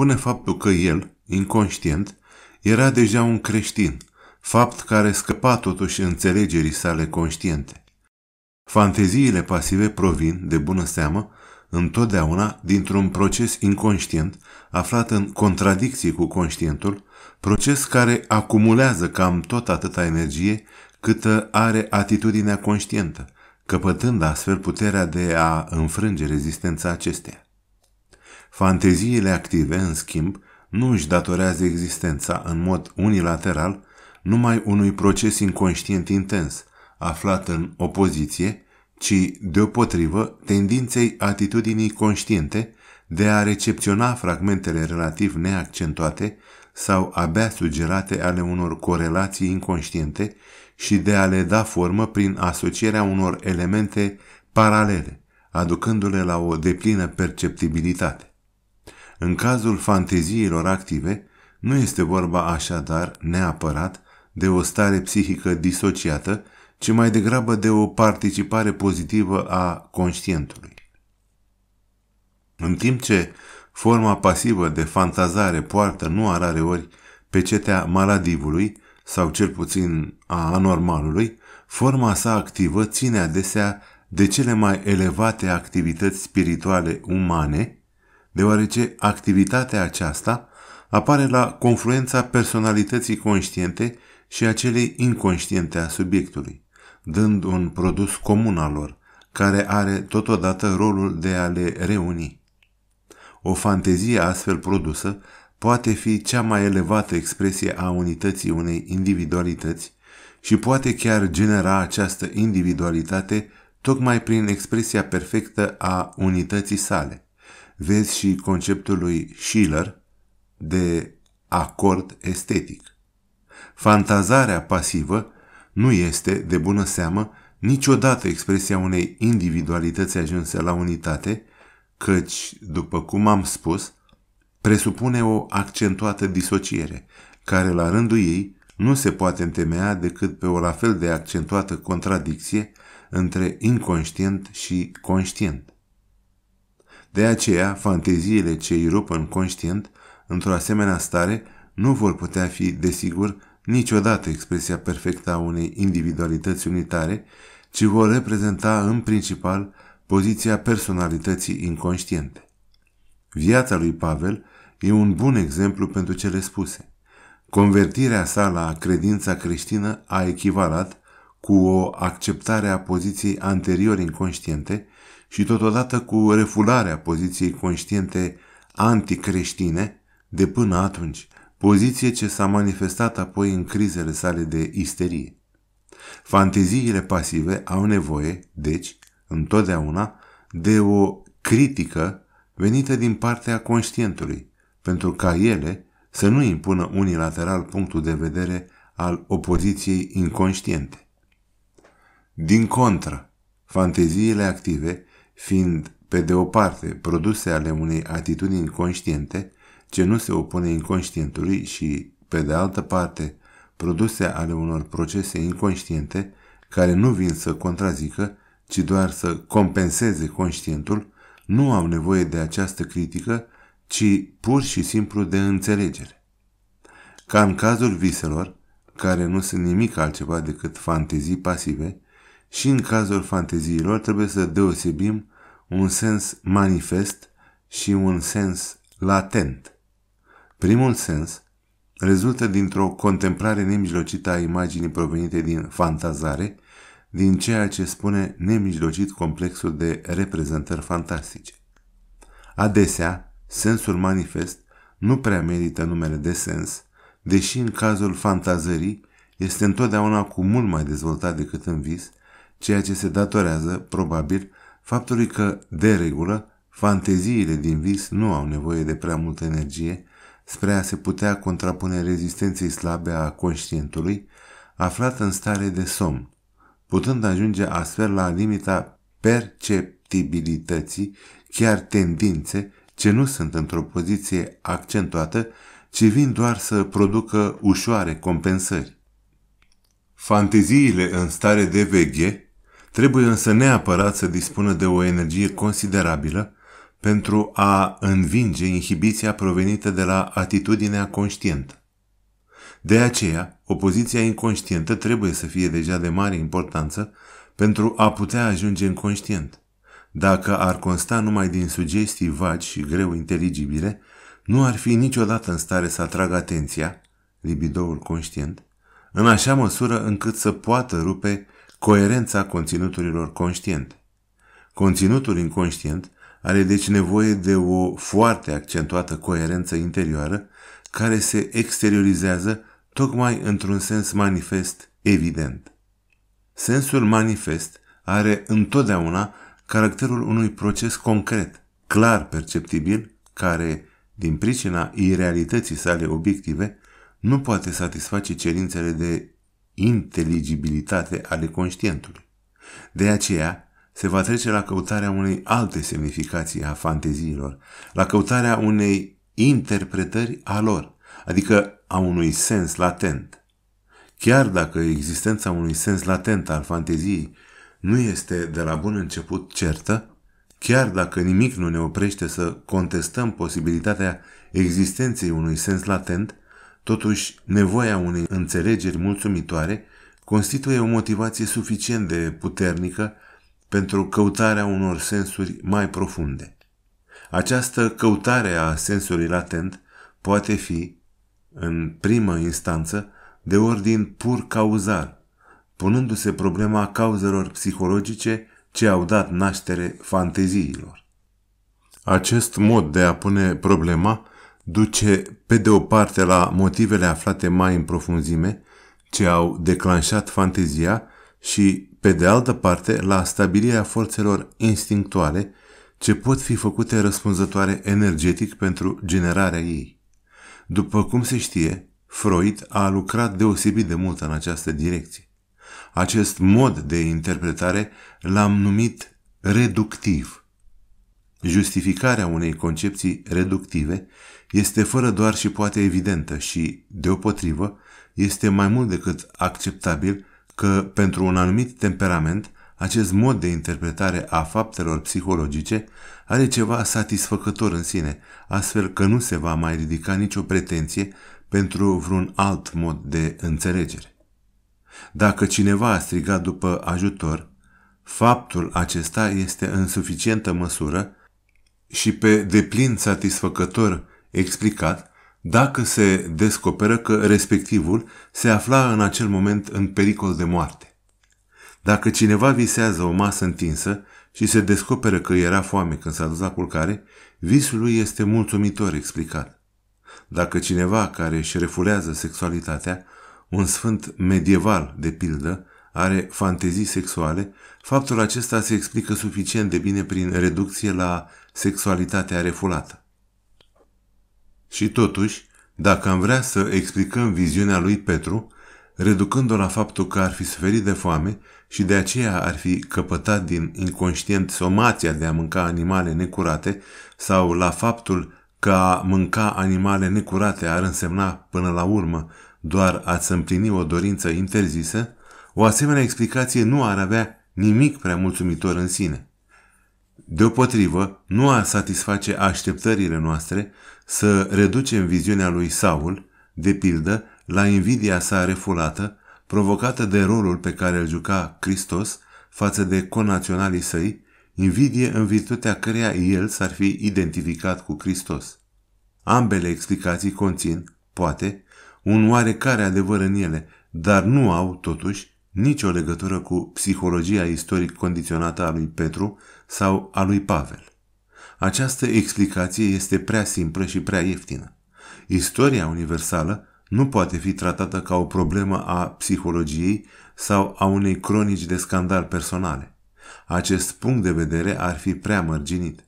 până faptul că el, inconștient, era deja un creștin, fapt care scăpa totuși înțelegerii sale conștiente. Fanteziile pasive provin, de bună seamă, întotdeauna dintr-un proces inconștient aflat în contradicție cu conștientul, proces care acumulează cam tot atâta energie cât are atitudinea conștientă, căpătând astfel puterea de a înfrânge rezistența acesteia. Fanteziile active, în schimb, nu își datorează existența în mod unilateral numai unui proces inconștient intens, aflat în opoziție, ci, deopotrivă, tendinței atitudinii conștiente de a recepționa fragmentele relativ neaccentuate sau abia sugerate ale unor corelații inconștiente și de a le da formă prin asocierea unor elemente paralele, aducându-le la o deplină perceptibilitate. În cazul fanteziilor active, nu este vorba așadar neapărat de o stare psihică disociată, ci mai degrabă de o participare pozitivă a conștientului. În timp ce forma pasivă de fantazare poartă nu arare ori pe maladivului sau cel puțin a anormalului, forma sa activă ține adesea de cele mai elevate activități spirituale umane, deoarece activitatea aceasta apare la confluența personalității conștiente și a celei inconștiente a subiectului, dând un produs comun al lor, care are totodată rolul de a le reuni. O fantezie astfel produsă poate fi cea mai elevată expresie a unității unei individualități și poate chiar genera această individualitate tocmai prin expresia perfectă a unității sale vezi și conceptul lui Schiller de acord estetic. Fantazarea pasivă nu este, de bună seamă, niciodată expresia unei individualități ajunse la unitate, căci, după cum am spus, presupune o accentuată disociere, care la rândul ei nu se poate întemeia decât pe o la fel de accentuată contradicție între inconștient și conștient. De aceea, fanteziile ce îi rup în conștient, într-o asemenea stare, nu vor putea fi, desigur, niciodată expresia perfectă a unei individualități unitare, ci vor reprezenta în principal poziția personalității inconștiente. Viața lui Pavel e un bun exemplu pentru cele spuse. Convertirea sa la credința creștină a echivalat, cu o acceptare a poziției anterior inconștiente, și totodată cu refularea poziției conștiente anticreștine de până atunci, poziție ce s-a manifestat apoi în crizele sale de isterie. Fanteziile pasive au nevoie, deci, întotdeauna, de o critică venită din partea conștientului, pentru ca ele să nu impună unilateral punctul de vedere al opoziției inconștiente. Din contră, fanteziile active fiind, pe de o parte, produse ale unei atitudini inconștiente, ce nu se opune inconștientului și, pe de altă parte, produse ale unor procese inconștiente care nu vin să contrazică, ci doar să compenseze conștientul, nu au nevoie de această critică, ci pur și simplu de înțelegere. Ca în cazul viselor, care nu sunt nimic altceva decât fantezii pasive, și în cazul fanteziilor trebuie să deosebim un sens manifest și un sens latent. Primul sens rezultă dintr-o contemplare nemijlocită a imaginii provenite din fantazare, din ceea ce spune nemijlocit complexul de reprezentări fantastice. Adesea, sensul manifest nu prea merită numele de sens, deși în cazul fantazării este întotdeauna cu mult mai dezvoltat decât în vis ceea ce se datorează, probabil, faptului că, de regulă, fanteziile din vis nu au nevoie de prea multă energie spre a se putea contrapune rezistenței slabe a conștientului, aflat în stare de somn, putând ajunge astfel la limita perceptibilității, chiar tendințe ce nu sunt într-o poziție accentuată, ci vin doar să producă ușoare compensări. Fanteziile în stare de veche Trebuie însă neapărat să dispună de o energie considerabilă pentru a învinge inhibiția provenită de la atitudinea conștientă. De aceea, opoziția inconștientă trebuie să fie deja de mare importanță pentru a putea ajunge în conștient. Dacă ar consta numai din sugestii vagi și greu inteligibile, nu ar fi niciodată în stare să atragă atenția, libidoul conștient, în așa măsură încât să poată rupe coerența conținuturilor conștiente. Conținutul inconștient are deci nevoie de o foarte accentuată coerență interioară care se exteriorizează tocmai într-un sens manifest evident. Sensul manifest are întotdeauna caracterul unui proces concret, clar perceptibil, care, din pricina irealității sale obiective, nu poate satisface cerințele de inteligibilitate ale conștientului. De aceea, se va trece la căutarea unei alte semnificații a fanteziilor, la căutarea unei interpretări a lor, adică a unui sens latent. Chiar dacă existența unui sens latent al fanteziei nu este de la bun început certă, chiar dacă nimic nu ne oprește să contestăm posibilitatea existenței unui sens latent, Totuși, nevoia unei înțelegeri mulțumitoare constituie o motivație suficient de puternică pentru căutarea unor sensuri mai profunde. Această căutare a sensului latent poate fi, în primă instanță, de ordin pur cauzal, punându-se problema cauzelor psihologice ce au dat naștere fanteziilor. Acest mod de a pune problema duce pe de o parte la motivele aflate mai în profunzime, ce au declanșat fantezia și, pe de altă parte, la stabilirea forțelor instinctuale ce pot fi făcute răspunzătoare energetic pentru generarea ei. După cum se știe, Freud a lucrat deosebit de mult în această direcție. Acest mod de interpretare l-am numit reductiv Justificarea unei concepții reductive este fără doar și poate evidentă și, deopotrivă, este mai mult decât acceptabil că, pentru un anumit temperament, acest mod de interpretare a faptelor psihologice are ceva satisfăcător în sine, astfel că nu se va mai ridica nicio pretenție pentru vreun alt mod de înțelegere. Dacă cineva a strigat după ajutor, faptul acesta este în suficientă măsură și pe deplin satisfăcător explicat dacă se descoperă că respectivul se afla în acel moment în pericol de moarte. Dacă cineva visează o masă întinsă și se descoperă că era foame când s-a dus la culcare, visul lui este mulțumitor explicat. Dacă cineva care își refulează sexualitatea, un sfânt medieval, de pildă, are fantezii sexuale, faptul acesta se explică suficient de bine prin reducție la sexualitatea refulată. Și totuși, dacă am vrea să explicăm viziunea lui Petru, reducând-o la faptul că ar fi suferit de foame și de aceea ar fi căpătat din inconștient somația de a mânca animale necurate sau la faptul că a mânca animale necurate ar însemna până la urmă doar a-ți împlini o dorință interzisă, o asemenea explicație nu ar avea nimic prea mulțumitor în sine. Deopotrivă, nu a satisface așteptările noastre să reducem viziunea lui Saul, de pildă, la invidia sa refulată, provocată de rolul pe care îl juca Hristos față de conaționalii săi, invidie în virtutea căreia el s-ar fi identificat cu Hristos. Ambele explicații conțin, poate, un oarecare adevăr în ele, dar nu au, totuși, nicio legătură cu psihologia istoric condiționată a lui Petru sau a lui Pavel. Această explicație este prea simplă și prea ieftină. Istoria universală nu poate fi tratată ca o problemă a psihologiei sau a unei cronici de scandal personale. Acest punct de vedere ar fi prea mărginit.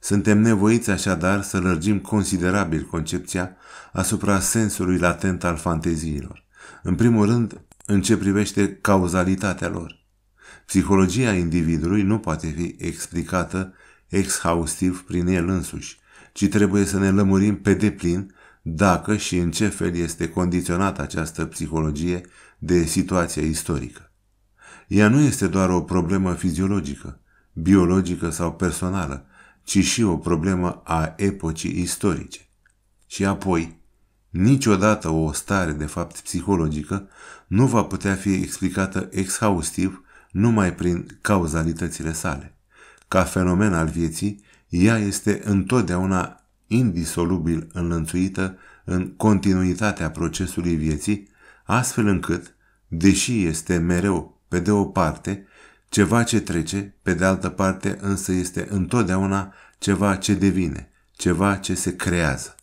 Suntem nevoiți așadar să lărgim considerabil concepția asupra sensului latent al fanteziilor. În primul rând, în ce privește cauzalitatea lor. Psihologia individului nu poate fi explicată exhaustiv prin el însuși, ci trebuie să ne lămurim pe deplin dacă și în ce fel este condiționată această psihologie de situația istorică. Ea nu este doar o problemă fiziologică, biologică sau personală, ci și o problemă a epocii istorice. Și apoi, niciodată o stare de fapt psihologică nu va putea fi explicată exhaustiv numai prin cauzalitățile sale. Ca fenomen al vieții, ea este întotdeauna indisolubil înlănțuită în continuitatea procesului vieții, astfel încât, deși este mereu, pe de o parte, ceva ce trece, pe de altă parte însă este întotdeauna ceva ce devine, ceva ce se creează.